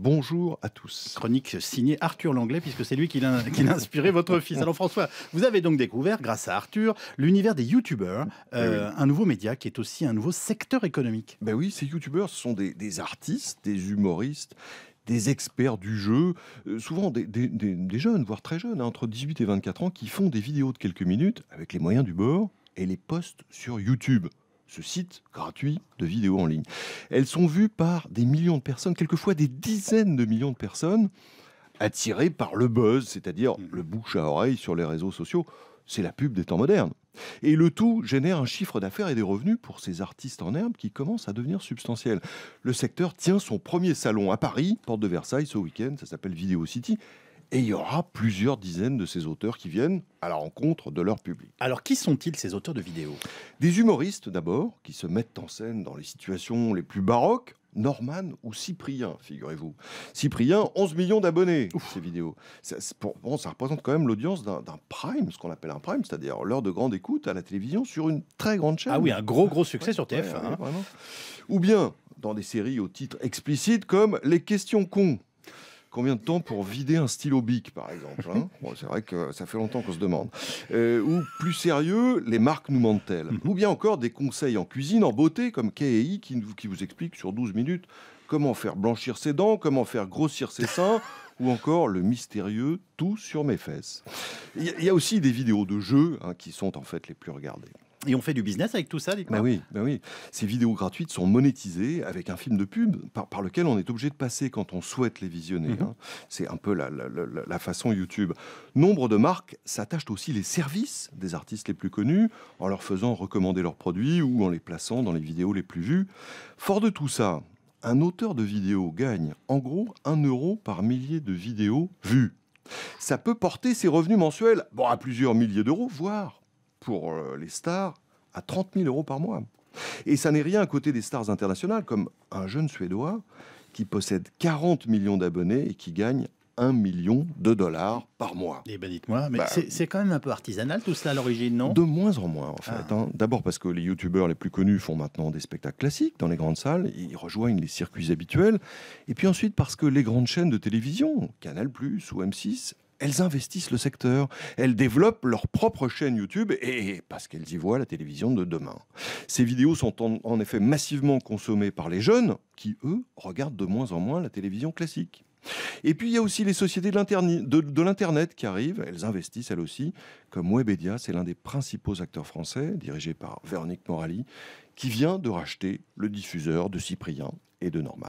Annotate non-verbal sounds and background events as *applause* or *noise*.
Bonjour à tous. Chronique signée Arthur Langlais, puisque c'est lui qui l'a inspiré votre fils. Alors François, vous avez donc découvert, grâce à Arthur, l'univers des youtubeurs, euh, un nouveau média qui est aussi un nouveau secteur économique. Ben oui, ces youtubeurs sont des, artistes, des humoristes des experts du jeu, euh, souvent des, jeunes, voire très jeunes, hein, entre 18 et 24 ans, qui font des vidéos de quelques minutes avec les moyens du bord et les postent sur YouTube ce site gratuit de vidéos en ligne. Elles sont vues par des millions de personnes, quelquefois des dizaines de millions de personnes, attirées par le buzz, c'est-à-dire mm. le bouche à oreille sur les réseaux sociaux. C'est la pub des temps modernes. Et le tout génère un chiffre d'affaires et des revenus pour ces artistes en herbe qui commencent à devenir substantiels. Le secteur tient son premier salon à Paris, porte de Versailles, ce week-end, ça s'appelle Vidéo City. Et il y aura plusieurs dizaines de ces auteurs qui viennent à la rencontre de leur public. Alors qui sont-ils ces auteurs de vidéos Des humoristes d'abord, qui se mettent en scène dans les situations les plus baroques, Norman ou Cyprien, figurez-vous. Cyprien, 11 millions d'abonnés, ces vidéos. Ça, ça représente quand même l'audience d'un prime, ce qu'on appelle un prime, c'est-à-dire l'heure de grande écoute à la télévision sur une très grande chaîne. Ah oui, un gros, gros succès sur TF1. Hein. ou bien dans des séries au titre explicite comme Les questions cons combien de temps pour vider un stylo bic, par exemple hein C'est vrai que ça fait longtemps qu'on se demande. Euh, ou plus sérieux, les marques nous mentent-elles mhm. Ou bien encore des conseils en cuisine, en beauté, comme KEI qui, vous explique sur 12 minutes comment faire blanchir ses dents, comment faire grossir ses seins, *laughs* ou encore le mystérieux Tout sur mes fesses. Il y, a aussi des vidéos de jeux hein, qui sont en fait les plus regardées. Et on fait du business avec tout ça, dites Bah oui, bah oui. Ces vidéos gratuites sont monétisées avec un film de pub par, lequel on est obligé de passer quand on souhaite les visionner. Mhm. Hein. C'est un peu la, façon YouTube. Nombre de marques s'attachent aussi les services des artistes les plus connus en leur faisant recommander leurs produits ou en les plaçant dans les vidéos les plus vues. Fort de tout ça, un auteur de vidéos gagne en gros 1 euro par millier de vidéos vues. Ça peut porter ses revenus mensuels à plusieurs milliers d'euros, voire pour euh, les stars à 30 000 euros par mois. Et ça n'est rien à côté des stars internationales, comme un jeune Suédois qui possède 40 millions d'abonnés et qui gagne 1 million de dollars par mois. Eh ben dites-moi, mais bah, c'est quand même un peu artisanal tout cela à l'origine, non De moins en moins en ah. fait. Hein. D'abord parce que les youtubeurs les plus connus font maintenant des spectacles classiques dans les grandes salles, ils rejoignent les circuits habituels, et puis ensuite parce que les grandes chaînes de télévision, Canal ⁇ ou M6, elles investissent le secteur, elles développent leur propre chaîne YouTube et parce qu'elles y voient la télévision de demain. Ces vidéos sont en, effet massivement consommées par les jeunes qui, eux, regardent de moins en moins la télévision classique. Et puis il y a aussi les sociétés de l'Internet qui arrivent, elles investissent elles aussi, comme Webedia, c'est l'un des principaux acteurs français, dirigé par Véronique Morali, qui vient de racheter le diffuseur de Cyprien et de Normal.